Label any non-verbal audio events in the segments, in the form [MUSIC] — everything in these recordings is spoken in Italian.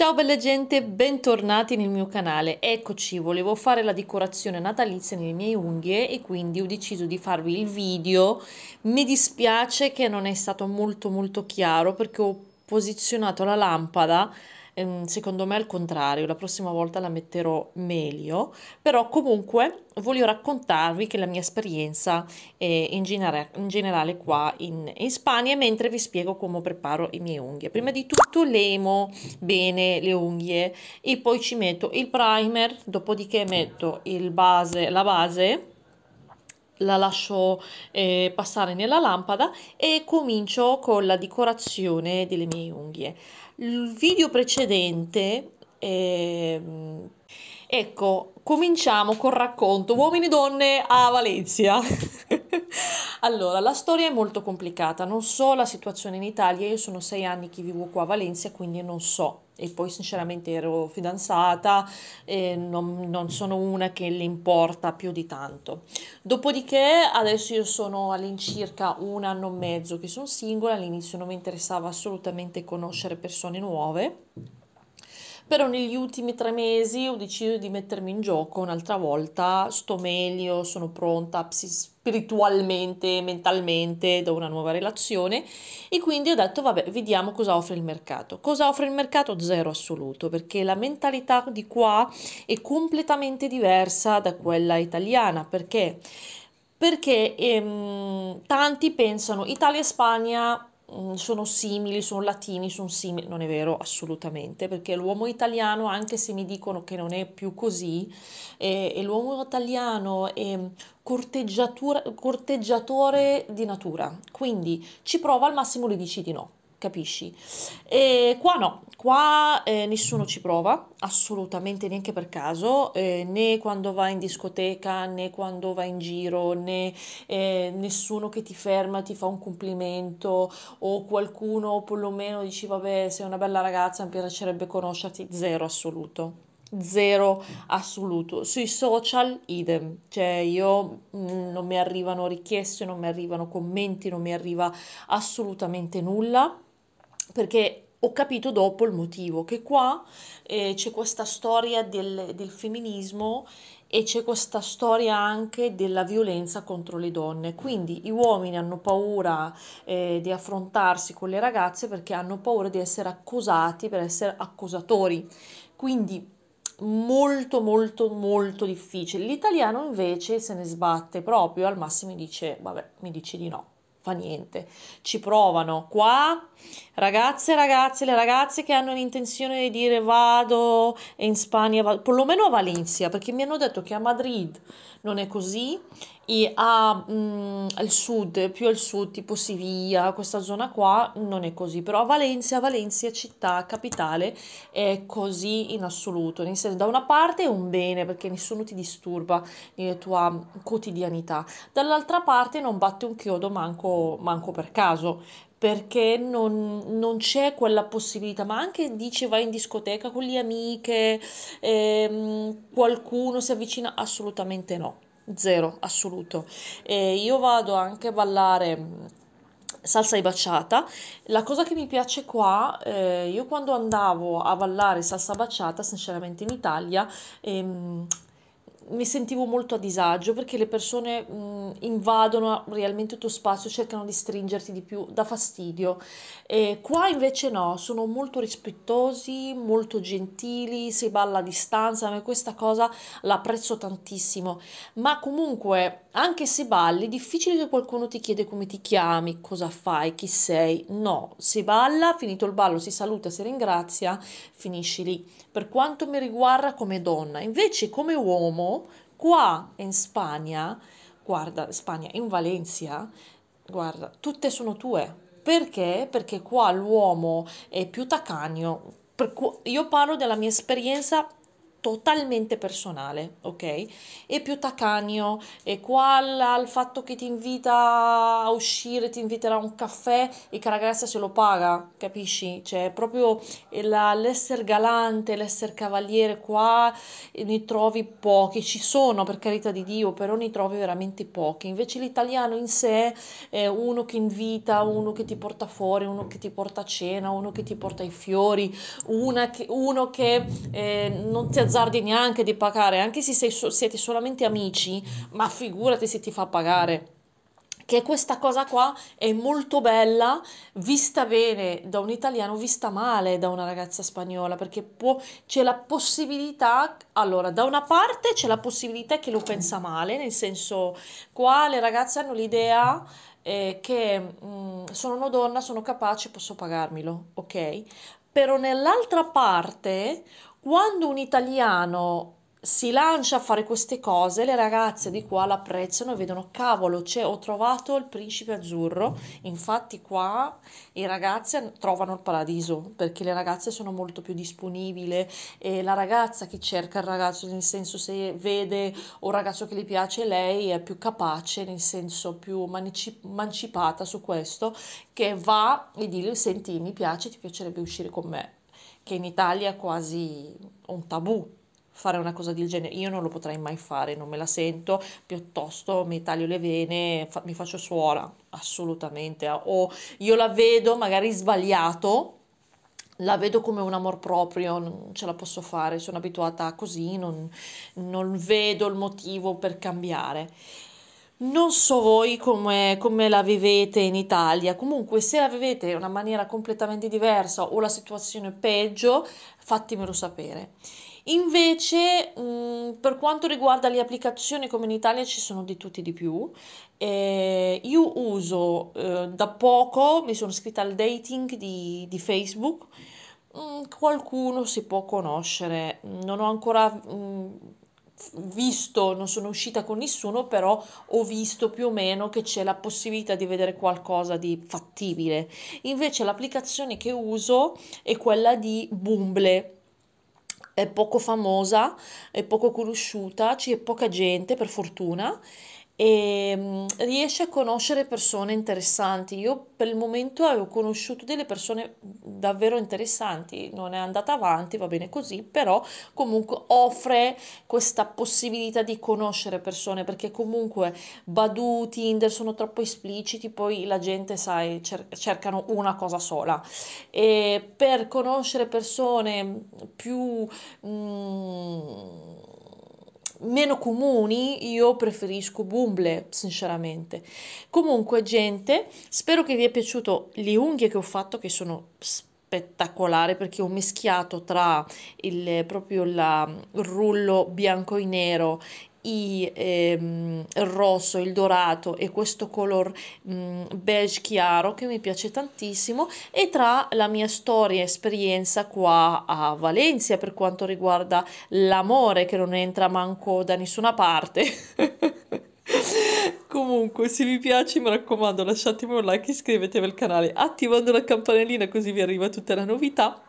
Ciao belle gente, bentornati nel mio canale. Eccoci, volevo fare la decorazione natalizia nelle mie unghie e quindi ho deciso di farvi il video. Mi dispiace che non è stato molto molto chiaro perché ho posizionato la lampada Ehm, secondo me è il contrario, la prossima volta la metterò meglio, però comunque voglio raccontarvi che la mia esperienza è eh, in, genera- in, generale qua in, in, Spagna mentre vi spiego come preparo i miei unghie. Prima di tutto lemo bene le unghie e poi ci metto il primer, dopodiché metto base, la base la lascio eh, passare nella lampada e comincio con la decorazione delle mie unghie. Il video precedente, eh, ecco, cominciamo col racconto Uomini e donne a Valencia. [LAUGHS] allora, la storia è molto complicata, non so la situazione in Italia, io sono sei anni che vivo qua a Valencia, quindi non so e poi sinceramente ero fidanzata e non, non, sono una che le importa più di tanto. Dopodiché adesso io sono all'incirca un anno e mezzo che sono singola, all'inizio non mi interessava assolutamente conoscere persone nuove però negli ultimi tre mesi ho deciso di mettermi in gioco un'altra volta, sto meglio, sono pronta psis- spiritualmente, mentalmente, da una nuova relazione e quindi ho detto vabbè vediamo cosa offre il mercato. Cosa offre il mercato? Zero assoluto perché la mentalità di qua è completamente diversa da quella italiana perché perché ehm, tanti pensano Italia e Spagna Mm, sono simili, sono latini, sono simili, non è vero assolutamente, perché l'uomo italiano, anche se mi dicono che non è più così, è, è l'uomo italiano è mm, corteggiatore di natura, quindi ci prova al massimo le dici di no capisci? E qua no, qua eh, nessuno ci prova, assolutamente neanche per caso, eh, né quando vai in discoteca, né quando vai in giro, né eh, nessuno che ti ferma ti fa un complimento o qualcuno perlomeno dice vabbè sei una bella ragazza, mi piacerebbe conoscerti, zero assoluto zero assoluto. Sui social idem, cioè io mh, mm, non mi arrivano richieste, non mi arrivano commenti, non mi arriva assolutamente nulla perché ho capito dopo il motivo, che qua eh, c'è questa storia del, del, femminismo e c'è questa storia anche della violenza contro le donne. Quindi gli uomini hanno paura eh, di affrontarsi con le ragazze perché hanno paura di essere accusati, per essere accusatori. Quindi molto molto molto difficile. L'italiano invece se ne sbatte proprio, al massimo dice, vabbè, mi dici di no fa niente. Ci provano qua ragazze e ragazze, le ragazze che hanno l'intenzione di dire vado in Spagna, vado, perlomeno a Valencia, perché mi hanno detto che a Madrid non è così. E a, mh, mm, al sud, più al sud, tipo Siviglia, questa zona qua, non è così. Però a Valencia, Valencia, città, capitale, è così in assoluto. Nel senso, da una parte è un bene perché nessuno ti disturba nella tua quotidianità, dall'altra parte non batte un chiodo manco, manco per caso perché non, non, c'è quella possibilità, ma anche dice vai in discoteca con le amiche, ehm, qualcuno si avvicina, assolutamente no, zero, assoluto. E io vado anche a ballare mm, salsa e baciata. La cosa che mi piace qua, eh, io quando andavo a ballare salsa baciata, sinceramente in Italia, ehm, mi sentivo molto a disagio perché le persone mh, invadono realmente il tuo spazio, cercano di stringerti di più, dà fastidio. E qua invece no, sono molto rispettosi, molto gentili, si balla a distanza, a questa cosa l'apprezzo tantissimo. Ma comunque anche se balli, è difficile che qualcuno ti chieda come ti chiami, cosa fai, chi sei. No, si balla, finito il ballo, si saluta, si ringrazia, finisci lì. Per quanto mi riguarda come donna, invece come uomo, qua in Spagna, guarda, Spagna, in Valencia, guarda, tutte sono tue. Perché? Perché qua l'uomo è più tacagno. io parlo della mia esperienza totalmente personale, ok? E più tacanio, e qua al, fatto che ti invita a uscire, ti inviterà a un caffè e che la ragazza se lo paga, capisci? Cioè, proprio l'essere galante, l'essere cavaliere qua ne trovi pochi, ci sono per carità di Dio, però ne trovi veramente pochi. Invece l'italiano in sé è uno che invita, uno che ti porta fuori, uno che ti porta a cena, uno che ti porta i fiori, una che, uno che eh, non ti azzecca azzardi neanche di pagare, anche se sei, siete solamente amici, ma figurati se ti fa pagare che questa cosa qua è molto bella vista bene da un italiano, vista male da una ragazza spagnola, perché può, c'è la possibilità, allora da una parte c'è la possibilità che lo pensa male, nel senso qua le ragazze hanno l'idea eh, che mh, mm, sono una donna, sono capace, posso pagarmelo, ok? Però nell'altra parte quando un italiano si lancia a fare queste cose, le ragazze di qua l'apprezzano e vedono, cavolo, cioè, ho trovato il principe azzurro. Infatti qua i ragazzi trovano il paradiso, perché le ragazze sono molto più disponibili e la ragazza che cerca il ragazzo, nel senso se vede un ragazzo che le piace, lei è più capace, nel senso più emancipata su questo, che va e dice, senti, mi piace, ti piacerebbe uscire con me che in Italia è quasi un tabù fare una cosa del genere. Io non lo potrei mai fare, non me la sento, piuttosto mi taglio le vene, fa- mi faccio suora, assolutamente. O io la vedo magari sbagliato, la vedo come un amor proprio, non ce la posso fare, sono abituata così, non, non vedo il motivo per cambiare. Non so voi come, come, la vivete in Italia, comunque se la vivete in una maniera completamente diversa o la situazione è peggio, fatemelo sapere. Invece, mh, mm, per quanto riguarda le applicazioni, come in Italia ci sono di tutti di più, eh, io uso eh, da poco, mi sono iscritta al dating di, di Facebook, mh, mm, qualcuno si può conoscere, non ho ancora... Mh, mm, visto, non sono uscita con nessuno, però ho visto più o meno che c'è la possibilità di vedere qualcosa di fattibile. Invece l'applicazione che uso è quella di Bumble è poco famosa, è poco conosciuta, c'è poca gente per fortuna e mm, riesce a conoscere persone interessanti. Io per il momento avevo conosciuto delle persone davvero interessanti, non è andata avanti, va bene così, però comunque offre questa possibilità di conoscere persone perché comunque Badu, Tinder sono troppo espliciti, poi la gente, sai, cer- cercano una cosa sola. E per conoscere persone più... Mm, meno comuni io preferisco Bumble sinceramente comunque gente spero che vi è piaciuto le unghie che ho fatto che sono spettacolare perché ho mischiato tra il, proprio il rullo bianco e nero i, ehm, il rosso, il dorato e questo color mh, beige chiaro che mi piace tantissimo e tra la mia storia e esperienza qua a Valencia per quanto riguarda l'amore che non entra manco da nessuna parte [LAUGHS] Comunque, se vi piace, mi raccomando, lasciatemi un like, iscrivetevi al canale, attivando la campanellina così vi arriva tutta la novità.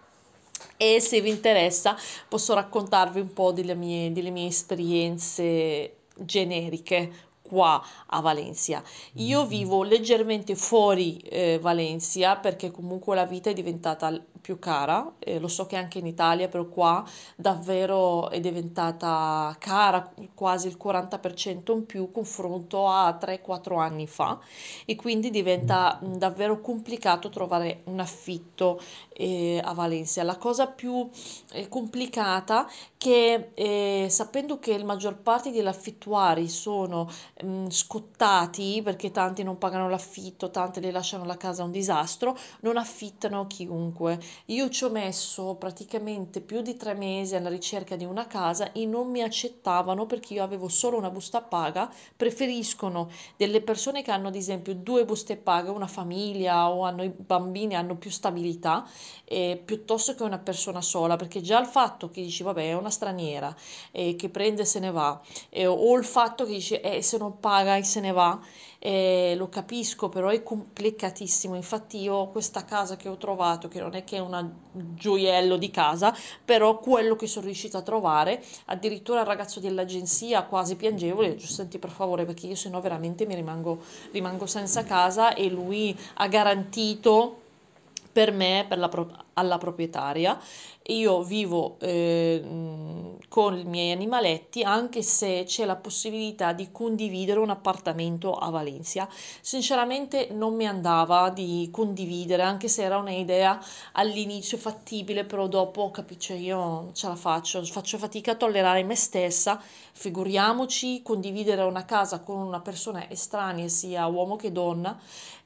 E se vi interessa, posso raccontarvi un po' delle mie, delle mie esperienze generiche qua a Valencia. Io mm-hmm. vivo leggermente fuori eh, Valencia perché comunque la vita è diventata più cara, eh, lo so che anche in Italia però qua davvero è diventata cara quasi il 40% in più confronto a 3-4 anni fa e quindi diventa mm. davvero complicato trovare un affitto eh, a Valencia. La cosa più eh, complicata che eh, sapendo che la maggior parte degli affittuari sono mh, mm, scottati perché tanti non pagano l'affitto, tanti le lasciano la casa un disastro, non affittano chiunque. Io ci ho messo praticamente più di tre mesi alla ricerca di una casa e non mi accettavano perché io avevo solo una busta paga. Preferiscono delle persone che hanno ad esempio due buste paga, una famiglia o hanno i bambini, hanno più stabilità, eh, piuttosto che una persona sola, perché già il fatto che dici vabbè è una straniera eh, che prende e se ne va, eh, o il fatto che dici eh, se non paga e se ne va, eh, lo capisco, però è complicatissimo. Infatti io questa casa che ho trovato, che non è che è un gioiello di casa, però quello che sono riuscita a trovare, addirittura il ragazzo dell'agenzia quasi piangevole, senti per favore perché io sennò veramente mi rimango, rimango senza casa e lui ha garantito per me, per la propria alla proprietaria. Io vivo eh, con i miei animaletti anche se c'è la possibilità di condividere un appartamento a Valencia. Sinceramente non mi andava di condividere, anche se era un'idea all'inizio fattibile, però dopo capisco capisce io ce la faccio, faccio fatica a tollerare me stessa, figuriamoci condividere una casa con una persona estranea sia uomo che donna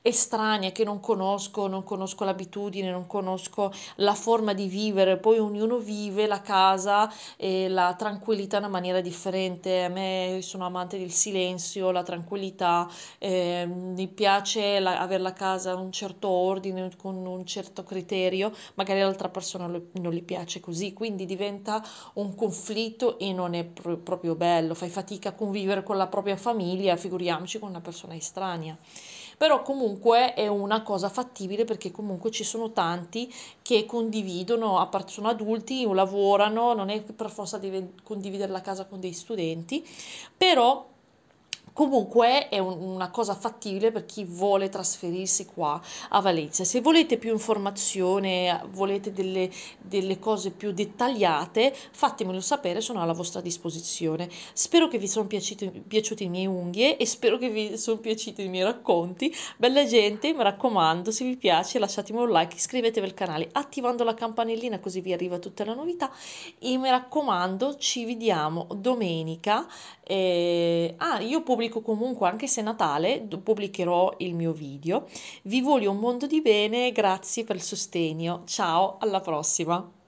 estranea che non conosco, non conosco l'abitudine, non conosco la forma di vivere, poi ognuno vive la casa e la tranquillità in una maniera differente. A me sono amante del silenzio, la tranquillità, eh, mi piace la, avere la casa un certo ordine, con un certo criterio, magari l'altra persona lo, non gli piace così, quindi diventa un conflitto e non è pr- proprio bello, fai fatica a convivere con la propria famiglia, figuriamoci con una persona estranea però comunque è una cosa fattibile perché comunque ci sono tanti che condividono, a parte sono adulti o lavorano, non è per forza di condividere la casa con dei studenti, però Comunque è un, una cosa fattibile per chi vuole trasferirsi qua a Valencia. Se volete più informazioni, volete delle, delle cose più dettagliate, fatemelo sapere, sono alla vostra disposizione. Spero che vi sono piaciute le mie unghie e spero che vi sono piaciuti i miei racconti. Bella gente, mi raccomando, se vi piace lasciatemi un like, iscrivetevi al canale attivando la campanellina così vi arriva tutta la novità e mi raccomando ci vediamo domenica. Eh, ah, io pubblico pubblico comunque anche se Natale, pubblicherò il mio video. Vi voglio un mondo di bene, grazie per il sostegno. Ciao, alla prossima!